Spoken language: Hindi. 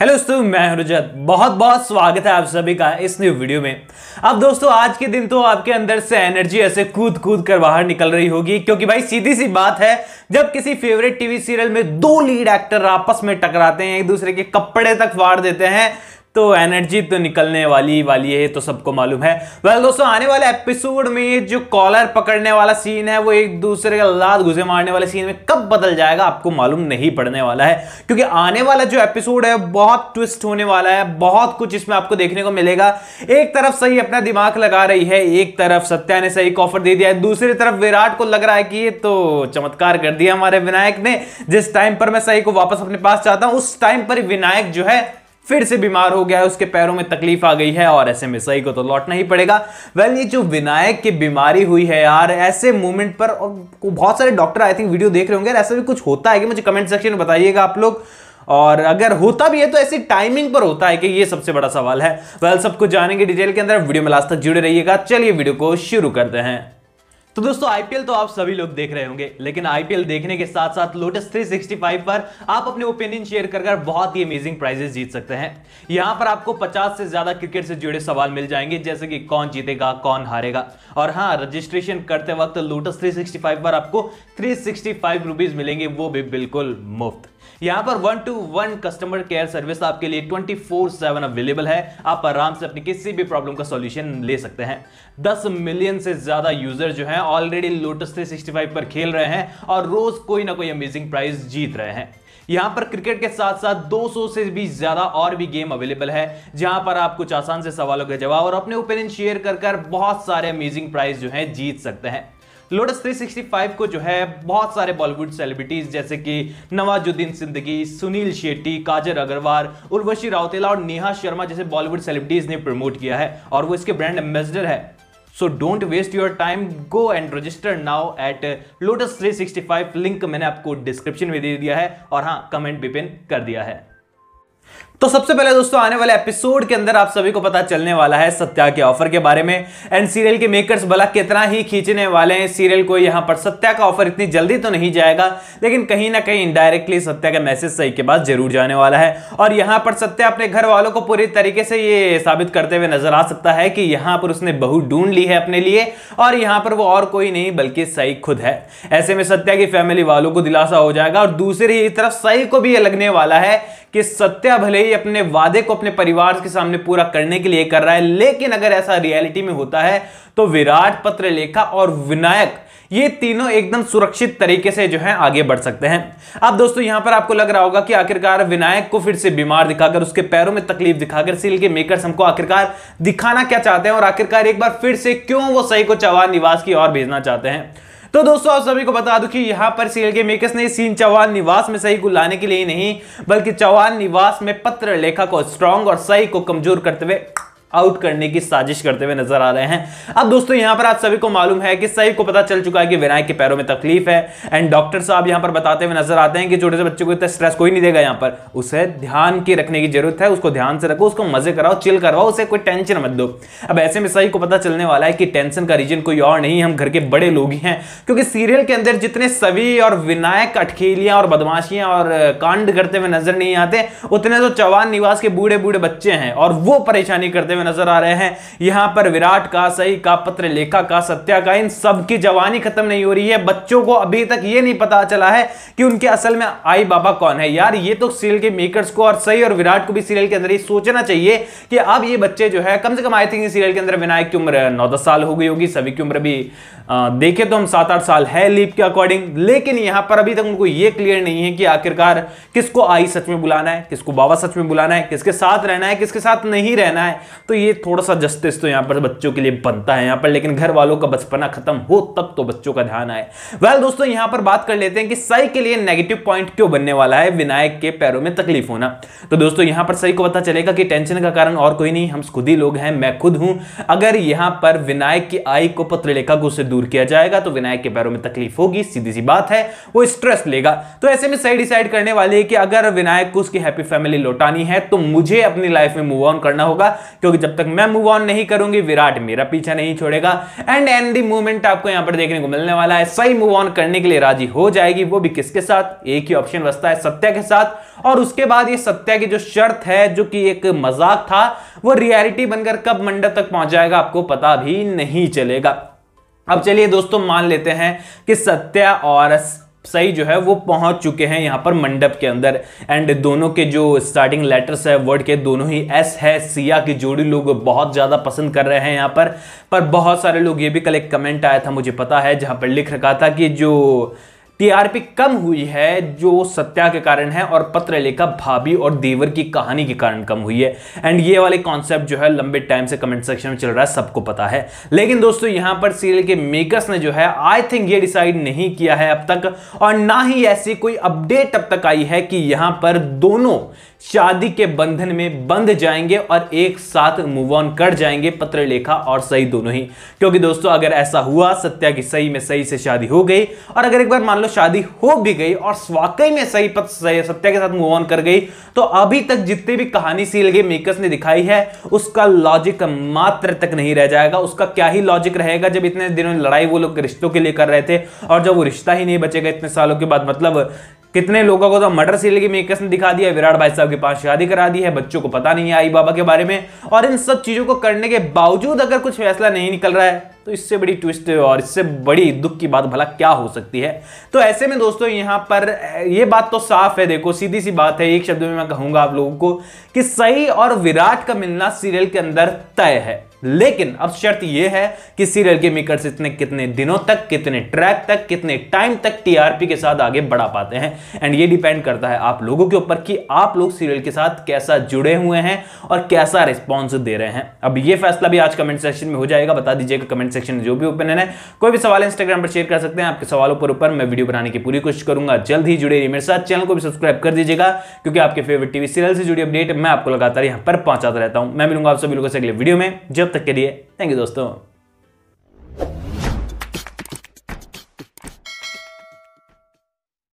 हेलो दोस्तों मैं रुजत बहुत बहुत स्वागत है आप सभी का इस न्यू वीडियो में अब दोस्तों आज के दिन तो आपके अंदर से एनर्जी ऐसे कूद कूद कर बाहर निकल रही होगी क्योंकि भाई सीधी सी बात है जब किसी फेवरेट टीवी सीरियल में दो लीड एक्टर आपस में टकराते हैं एक दूसरे के कपड़े तक फाड़ देते हैं तो एनर्जी तो निकलने वाली वाली है तो सबको मालूम है वेल well, दोस्तों आने वाले एपिसोड में जो कॉलर पकड़ने वाला सीन है वो एक दूसरे का लाद घुसे मारने वाले सीन में कब बदल जाएगा आपको मालूम नहीं पड़ने वाला है क्योंकि आने वाला जो एपिसोड है बहुत ट्विस्ट होने वाला है बहुत कुछ इसमें आपको देखने को मिलेगा एक तरफ सही अपना दिमाग लगा रही है एक तरफ सत्या ने सही ऑफर दे दिया है दूसरी तरफ विराट को लग रहा है कि ये तो चमत्कार कर दिया हमारे विनायक ने जिस टाइम पर मैं सही को वापस अपने पास चाहता हूं उस टाइम पर विनायक जो है फिर से बीमार हो गया है उसके पैरों में तकलीफ आ गई है और ऐसे में सही को तो लौटना ही पड़ेगा वेल ये जो विनायक की बीमारी हुई है यार ऐसे मोमेंट पर बहुत सारे डॉक्टर आई थिंक वीडियो देख रहे होंगे ऐसा भी कुछ होता है कि मुझे कमेंट सेक्शन में बताइएगा आप लोग और अगर होता भी है तो ऐसी टाइमिंग पर होता है कि ये सबसे बड़ा सवाल है वेल सब कुछ जानेंगे डिटेल के अंदर वीडियो में लास्ट तक जुड़े रहिएगा चलिए वीडियो को शुरू करते हैं तो दोस्तों आईपीएल तो आप सभी लोग देख रहे होंगे लेकिन आईपीएल देखने के साथ साथ लोटस 365 पर आप अपने ओपिनियन शेयर कर, बहुत ही अमेजिंग प्राइजेस जीत सकते हैं यहां पर आपको 50 से ज्यादा क्रिकेट से जुड़े सवाल मिल जाएंगे जैसे कि कौन जीतेगा कौन हारेगा और हाँ रजिस्ट्रेशन करते वक्त लोटस थ्री पर आपको थ्री सिक्सटी मिलेंगे वो भी बिल्कुल मुफ्त यहां पर one to one customer care service आपके लिए 24/7 अवेलेबल है आप आराम से अपनी किसी भी प्रॉब्लम का सॉल्यूशन ले सकते हैं 10 मिलियन से ज़्यादा यूजर जो हैं ऑलरेडी लोटस 365 पर खेल रहे हैं और रोज़ कोई ना कोई अमेजिंग प्राइज जीत रहे हैं यहां पर क्रिकेट के साथ साथ 200 से भी ज़्यादा और भी गेम अवेलेबल है जहां पर आप कुछ आसान से सवालों के जवाब और अपने ओपिनियन शेयर कर कर बहुत सारे अमेजिंग प्राइज जो है जीत सकते हैं लोटस 365 को जो है बहुत सारे बॉलीवुड सेलिब्रिटीज जैसे कि नवाजुद्दीन सिद्दीकी सुनील शेट्टी काजल अग्रवाल उर्वशी राउतेला और नेहा शर्मा जैसे बॉलीवुड सेलिब्रिटीज ने प्रमोट किया है और वो इसके ब्रांड एम्बेसडर है so don't waste your time go and register now at Lotus 365 link मैंने आपको डिस्क्रिप्शन में दे दिया है और हाँ कमेंट भी पिन कर दिया है तो सबसे पहले दोस्तों आने वाले एपिसोड के अंदर आप सभी को पता चलने वाला है सत्या के ऑफर के बारे में एंड सीरियल के मेकर्स भला कितना ही खींचने वाले हैं सीरियल को यहां पर सत्या का ऑफर इतनी जल्दी तो नहीं जाएगा लेकिन कहीं ना कहीं इनडायरेक्टली सत्या का मैसेज सही के बाद जरूर जाने वाला है और यहां पर सत्या अपने घर वालों को पूरी तरीके से ये साबित करते हुए नजर आ सकता है कि यहां पर उसने बहु ढूंढ ली है अपने लिए और यहां पर वो और कोई नहीं बल्कि सही खुद है ऐसे में सत्या की फैमिली वालों को दिलासा हो जाएगा और दूसरी तरफ सही को भी यह लगने वाला है कि सत्या भले ही अपने वादे को अपने परिवार के सामने पूरा करने के लिए कर रहा है लेकिन अगर ऐसा रियलिटी में होता है तो विराट पत्रलेखा और विनायक ये तीनों एकदम सुरक्षित तरीके से जो है आगे बढ़ सकते हैं अब दोस्तों यहां पर आपको लग रहा होगा कि आखिरकार विनायक को फिर से बीमार दिखाकर उसके पैरों में तकलीफ दिखाकर सील के मेकर्स हमको आखिरकार दिखाना क्या चाहते हैं और आखिरकार एक बार फिर से क्यों वो सही को चवान निवास की ओर भेजना चाहते हैं तो दोस्तों आप सभी को बता दूं कि यहाँ पर सीएल के मेकर्स ने सीन चौहान निवास में सही को लाने के लिए ही नहीं बल्कि चौहान निवास में पत्र लेखा को स्ट्रांग और सही को कमजोर करते हुए आउट करने की साजिश करते हुए नजर आ रहे हैं अब दोस्तों यहां पर आप सभी को मालूम है कि सही को पता चल चुका है कि विनायक के पैरों में तकलीफ है एंड डॉक्टर साहब यहां पर बताते हुए नजर आते हैं कि छोटे से बच्चे को इतना स्ट्रेस कोई नहीं देगा यहां पर उसे ध्यान की रखने की जरूरत है उसको ध्यान से रखो उसको मजे कराओ चिल करवाओ उसे कोई टेंशन मत दो अब ऐसे में सही को पता चलने वाला है कि टेंशन का रीजन कोई और नहीं हम घर के बड़े लोग ही हैं क्योंकि सीरियल के अंदर जितने सभी और विनायक अटखेलियां और बदमाशियां और कांड करते हुए नजर नहीं आते उतने तो चौहान निवास के बूढ़े बूढ़े बच्चे हैं और वो परेशानी करते हुए नजर आ रहे हैं यहां पर विराट का सही का पत्र लेखा का सत्या का इन सबकी जवानी खत्म नहीं हो रही है बच्चों को अभी तक ये नहीं पता चला है कि उनके असल में आई बाबा कौन है यार ये तो सीरियल के मेकर्स को और सही और विराट को भी सीरियल के अंदर ही सोचना चाहिए कि अब ये बच्चे जो है कम से कम आई थिंक सीरियल के अंदर विनायक की उम्र नौ दस साल हो गई होगी सभी की उम्र भी देखे तो हम सात आठ साल है लीप के अकॉर्डिंग लेकिन यहां पर अभी तक उनको ये क्लियर नहीं है कि आखिरकार किसको आई सच में बुलाना है किसको बाबा सच में बुलाना है किसके साथ रहना है किसके साथ नहीं रहना है तो ये थोड़ा सा जस्टिस तो यहाँ पर बच्चों के लिए बनता है यहाँ पर लेकिन घर वालों का बचपना खत्म हो तब तो बच्चों का ध्यान आए वेल well, दोस्तों यहाँ पर बात कर लेते हैं कि सही के लिए नेगेटिव पॉइंट क्यों बनने वाला है विनायक के पैरों में तकलीफ होना तो दोस्तों यहाँ पर सही को पता चलेगा कि टेंशन का कारण और कोई नहीं हम खुद ही लोग हैं मैं खुद हूँ अगर यहाँ पर विनायक की आई को पत्र लेखा को उससे दूर किया जाएगा तो विनायक के पैरों में तकलीफ होगी सीधी सी बात है वो स्ट्रेस लेगा तो ऐसे में सही डिसाइड करने वाली है कि अगर विनायक को उसकी हैप्पी फैमिली लौटानी है तो मुझे अपनी लाइफ में मूव ऑन करना होगा क्योंकि लोग जब तक मैं मूव ऑन नहीं करूंगी विराट मेरा पीछा नहीं छोड़ेगा एंड एन दी मूवमेंट आपको यहां पर देखने को मिलने वाला है सही मूव ऑन करने के लिए राजी हो जाएगी वो भी किसके साथ एक ही ऑप्शन बसता है सत्या के साथ और उसके बाद ये सत्या की जो शर्त है जो कि एक मजाक था वो रियलिटी बनकर कब मंडप तक पहुंच जाएगा आपको पता भी नहीं चलेगा अब चलिए दोस्तों मान लेते हैं कि सत्या और सही जो है वो पहुंच चुके हैं यहाँ पर मंडप के अंदर एंड दोनों के जो स्टार्टिंग लेटर्स है वर्ड के दोनों ही एस है सिया की जोड़ी लोग बहुत ज़्यादा पसंद कर रहे हैं यहाँ पर पर बहुत सारे लोग ये भी कल एक कमेंट आया था मुझे पता है जहाँ पर लिख रखा था कि जो टीआरपी कम हुई है जो सत्या के कारण है और पत्र लेखा भाभी और देवर की कहानी के कारण कम हुई है एंड ये वाले कॉन्सेप्ट जो है लंबे टाइम से कमेंट सेक्शन में चल रहा है सबको पता है लेकिन दोस्तों यहां पर सीरियल के मेकर्स ने जो है आई थिंक ये डिसाइड नहीं किया है अब तक और ना ही ऐसी कोई अपडेट अब तक आई है कि यहां पर दोनों शादी के बंधन में बंध जाएंगे और एक साथ मूव ऑन कर जाएंगे पत्र लेखा और सही दोनों ही क्योंकि दोस्तों अगर ऐसा हुआ सत्या की सही में सही से शादी हो गई और अगर एक बार मान लो दोनों तो शादी हो भी गई और वाकई में सही पत सत्या के साथ मूव ऑन कर गई तो अभी तक जितनी भी कहानी सील गई मेकर्स ने दिखाई है उसका लॉजिक मात्र तक नहीं रह जाएगा उसका क्या ही लॉजिक रहेगा जब इतने दिनों लड़ाई वो लोग रिश्तों के लिए कर रहे थे और जब वो रिश्ता ही नहीं बचेगा इतने सालों के बाद मतलब कितने लोगों को तो मर्डर सीरियल की मेकर्स ने दिखा दिया विराट भाई साहब के पास शादी करा दी है बच्चों को पता नहीं है आई बाबा के बारे में और इन सब चीजों को करने के बावजूद अगर कुछ फैसला नहीं निकल रहा है तो इससे बड़ी ट्विस्ट और इससे बड़ी दुख की बात भला क्या हो सकती है तो ऐसे में दोस्तों यहाँ पर ये बात तो साफ है देखो सीधी सी बात है एक शब्द में मैं कहूंगा आप लोगों को कि सही और विराट का मिलना सीरियल के अंदर तय है लेकिन अब शर्त यह है कि सीरियल के मेकर्स इतने कितने दिनों तक कितने ट्रैक तक कितने टाइम तक टीआरपी के साथ आगे बढ़ा पाते हैं एंड ये डिपेंड करता है आप लोगों के ऊपर कि आप लोग सीरियल के साथ कैसा जुड़े हुए हैं और कैसा रिस्पॉन्स दे रहे हैं अब ये फैसला भी आज कमेंट सेक्शन में हो जाएगा बता दीजिएगा कमेंट सेक्शन में जो भी ओपिनियन है कोई भी सवाल इंस्टाग्राम पर शेयर कर सकते हैं आपके सवालों पर ऊपर मैं वीडियो बनाने की पूरी कोशिश करूंगा जल्द ही जुड़े मेरे साथ चैनल को भी सब्सक्राइब कर दीजिएगा क्योंकि आपके फेवरेट टीवी सीरियल से जुड़ी अपडेट मैं आपको लगातार यहां पर पहुंचाता रहता हूं मैं मिलूंगा आप सभी लोगों से अगले वीडियो में जब तब तक के लिए थैंक यू दोस्तों